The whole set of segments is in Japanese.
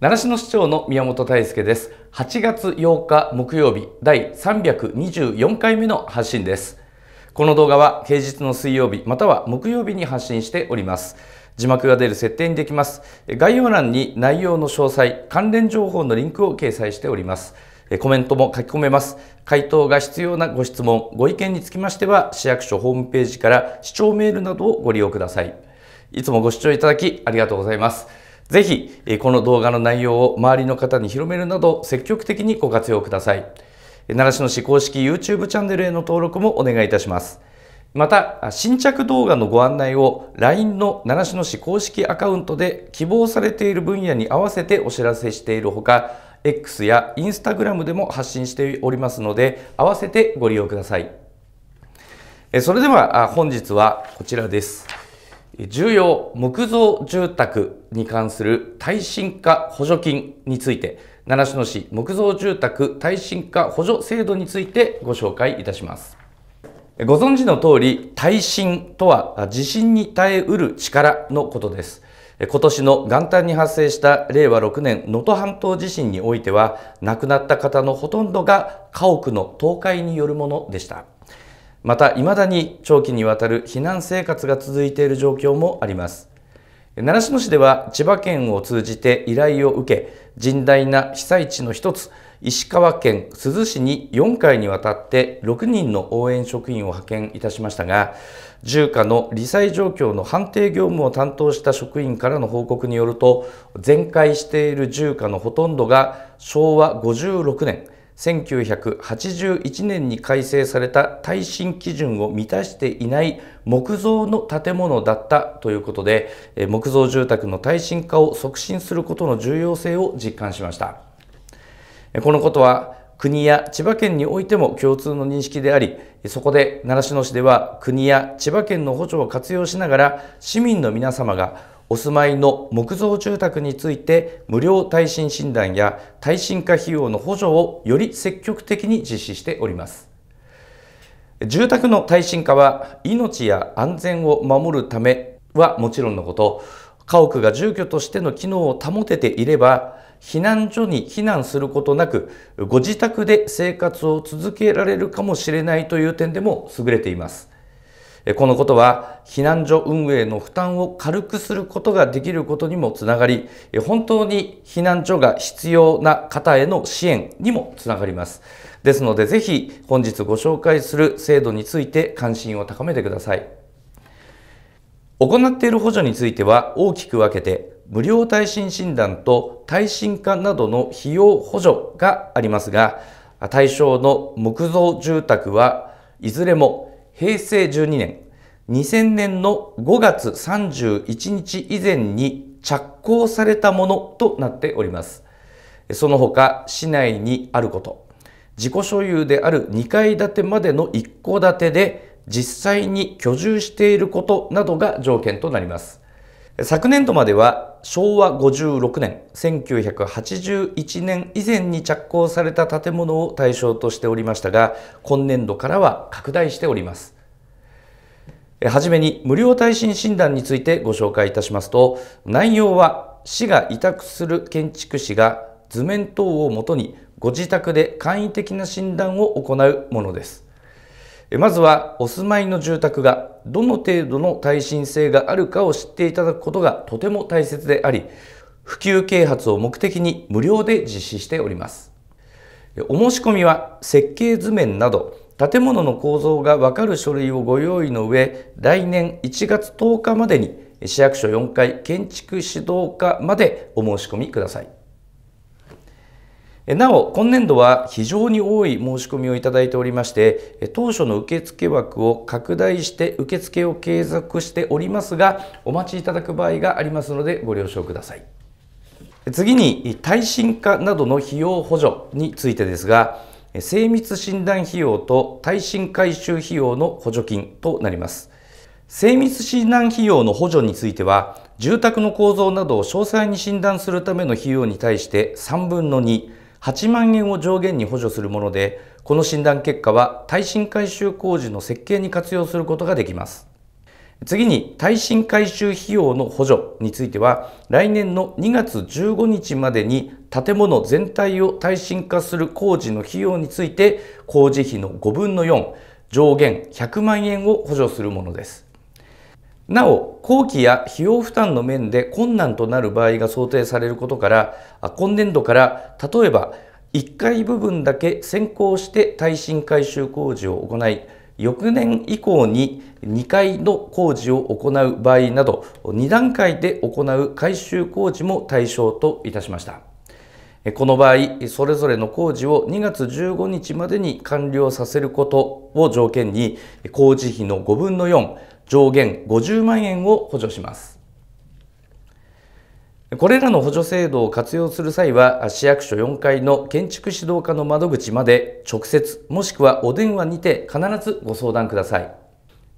奈良市の市長の宮本大輔です8月8日木曜日第324回目の発信ですこの動画は平日の水曜日または木曜日に発信しております字幕が出る設定にできます概要欄に内容の詳細関連情報のリンクを掲載しておりますコメントも書き込めます。回答が必要なご質問、ご意見につきましては、市役所ホームページから視聴メールなどをご利用ください。いつもご視聴いただきありがとうございます。ぜひ、この動画の内容を周りの方に広めるなど積極的にご活用ください。奈良市の市公式 YouTube チャンネルへの登録もお願いいたします。また、新着動画のご案内を LINE の奈良市の市公式アカウントで希望されている分野に合わせてお知らせしているほか、X や Instagram でも発信しておりますので、合わせてご利用ください。それでは本日はこちらです。重要木造住宅に関する耐震化補助金について習志野市木造住宅耐震化補助制度についてご紹介いたしますご存知の通り耐震とは地震に耐えうる力のことです今年の元旦に発生した令和6年能登半島地震においては亡くなった方のほとんどが家屋の倒壊によるものでしたまた未だに長期にわたる避難生活が続いている状況もあります習志野市では千葉県を通じて依頼を受け甚大な被災地の一つ石川県珠洲市に4回にわたって6人の応援職員を派遣いたしましたが住家の理災状況の判定業務を担当した職員からの報告によると全壊している住家のほとんどが昭和56年1981年に改正された耐震基準を満たしていない木造の建物だったということで木造住宅の耐震化を促進することの重要性を実感しましたこのことは国や千葉県においても共通の認識でありそこで習志野市では国や千葉県の補助を活用しながら市民の皆様がお住まいの木造住宅について無料耐震診断や耐震化費用の補助をより積極的に実施しております住宅の耐震化は命や安全を守るためはもちろんのこと家屋が住居としての機能を保てていれば避難所に避難することなくご自宅で生活を続けられるかもしれないという点でも優れていますこのことは避難所運営の負担を軽くすることができることにもつながり、本当に避難所が必要な方への支援にもつながります。ですのでぜひ本日ご紹介する制度について関心を高めてください。行っている補助については大きく分けて無料耐震診断と耐震化などの費用補助がありますが対象の木造住宅はいずれも平成12年、2000年の5月31日以前に着工されたものとなっております。その他、市内にあること、自己所有である2階建てまでの1戸建てで実際に居住していることなどが条件となります。昨年度までは昭和56年1981年以前に着工された建物を対象としておりましたが今年度からは拡大しておりますはじめに無料耐震診断についてご紹介いたしますと内容は市が委託する建築士が図面等をもとにご自宅で簡易的な診断を行うものですまずはお住まいの住宅がどの程度の耐震性があるかを知っていただくことがとても大切であり、普及啓発を目的に無料で実施しております。お申し込みは設計図面など建物の構造がわかる書類をご用意の上、来年1月10日までに市役所4階建築指導課までお申し込みください。なお、今年度は非常に多い申し込みをいただいておりまして、当初の受付枠を拡大して受付を継続しておりますが、お待ちいただく場合がありますのでご了承ください。次に、耐震化などの費用補助についてですが、精密診断費用と耐震改修費用の補助金となります。精密診断費用の補助については、住宅の構造などを詳細に診断するための費用に対して3分の2、8万円を上限に補助するもので、この診断結果は耐震改修工事の設計に活用することができます。次に耐震改修費用の補助については来年の2月15日までに建物全体を耐震化する工事の費用について工事費の5分の4上限100万円を補助するものですなお工期や費用負担の面で困難となる場合が想定されることから今年度から例えば1階部分だけ先行して耐震改修工事を行い翌年以降に2階の工事を行う場合など2段階で行う改修工事も対象といたしましたこの場合それぞれの工事を2月15日までに完了させることを条件に工事費の5分の4上限50万円を補助します。これらの補助制度を活用する際は、市役所4階の建築指導課の窓口まで直接、もしくはお電話にて必ずご相談ください。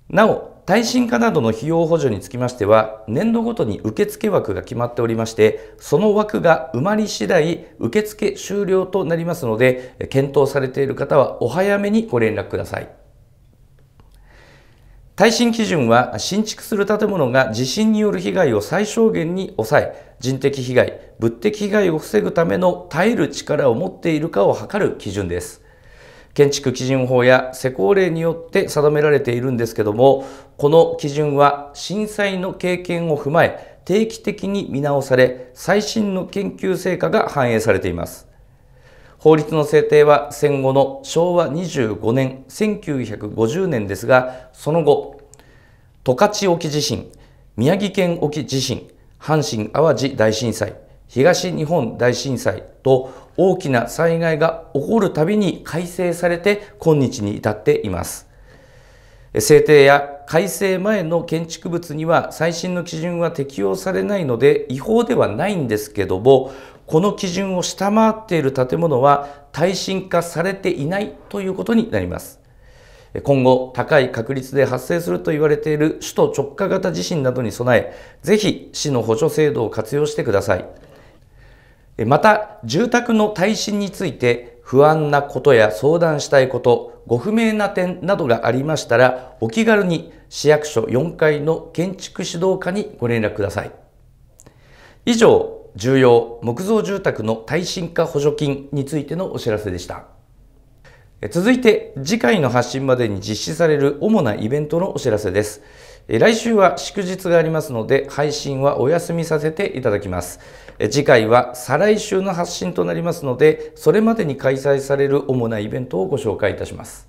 なお、耐震化などの費用補助につきましては、年度ごとに受付枠が決まっておりまして、その枠が埋まり次第、受付終了となりますので、検討されている方はお早めにご連絡ください。耐震基準は新築する建物が地震による被害を最小限に抑え人的被害物的被害を防ぐための耐える力を持っているかを測る基準です建築基準法や施工令によって定められているんですけどもこの基準は震災の経験を踏まえ定期的に見直され最新の研究成果が反映されています法律の制定は戦後の昭和25年1950年ですがその後十勝沖地震宮城県沖地震阪神・淡路大震災東日本大震災と大きな災害が起こるたびに改正されて今日に至っています。制定や改正前の建築物には最新の基準は適用されないので違法ではないんですけどもこの基準を下回っている建物は耐震化されていないということになります今後高い確率で発生すると言われている首都直下型地震などに備えぜひ市の補助制度を活用してくださいまた住宅の耐震について不安なことや相談したいこと、ご不明な点などがありましたら、お気軽に市役所4階の建築指導課にご連絡ください。以上、重要木造住宅の耐震化補助金についてのお知らせでした。続いて、次回の発信までに実施される主なイベントのお知らせです。来週は祝日がありますので配信はお休みさせていただきます次回は再来週の発信となりますのでそれまでに開催される主なイベントをご紹介いたします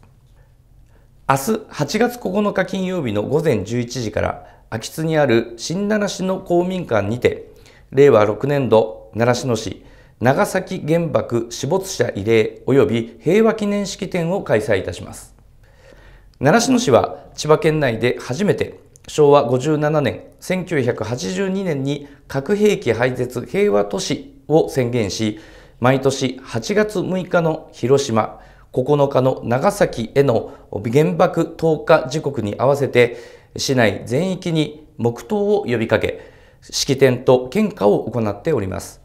明日8月9日金曜日の午前11時から秋津にある新七市の公民館にて令和6年度習志野市長崎原爆死没者慰霊及び平和記念式典を開催いたします習志野市は千葉県内で初めて昭和57年1982年に核兵器廃絶平和都市を宣言し毎年8月6日の広島9日の長崎への原爆投下時刻に合わせて市内全域に黙祷を呼びかけ式典と献花を行っております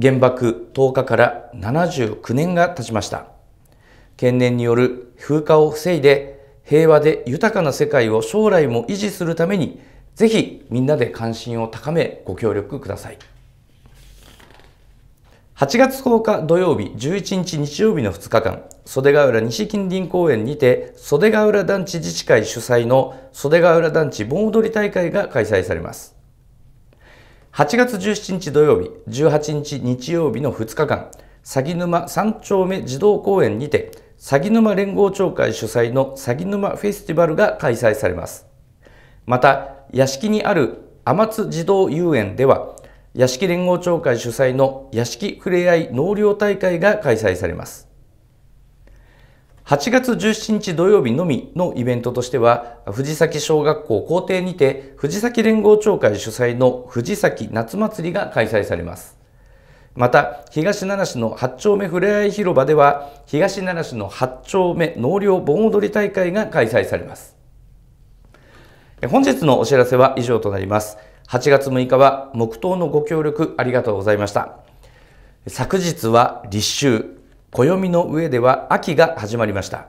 原爆投下から79年が経ちました懸念による風化を防いで平和で豊かな世界を将来も維持するためにぜひみんなで関心を高めご協力ください8月10日土曜日11日日曜日の2日間袖ヶ浦西近隣公園にて袖ヶ浦団地自治会主催の袖ヶ浦団地盆踊り大会が開催されます8月17日土曜日18日日曜日の2日間鷺沼三丁目児童公園にて鷺沼連合町会主催の鷺沼フェスティバルが開催されます。また、屋敷にある天津児童遊園では、屋敷連合町会主催の屋敷ふれあい納涼大会が開催されます。8月17日土曜日のみのイベントとしては、藤崎小学校校庭にて、藤崎連合町会主催の藤崎夏祭りが開催されます。また東奈良市の八丁目ふれあい広場では東奈良市の八丁目納涼盆踊り大会が開催されます本日のお知らせは以上となります8月6日は黙祷のご協力ありがとうございました昨日は立秋暦の上では秋が始まりました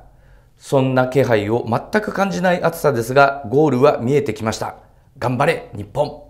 そんな気配を全く感じない暑さですがゴールは見えてきました頑張れ日本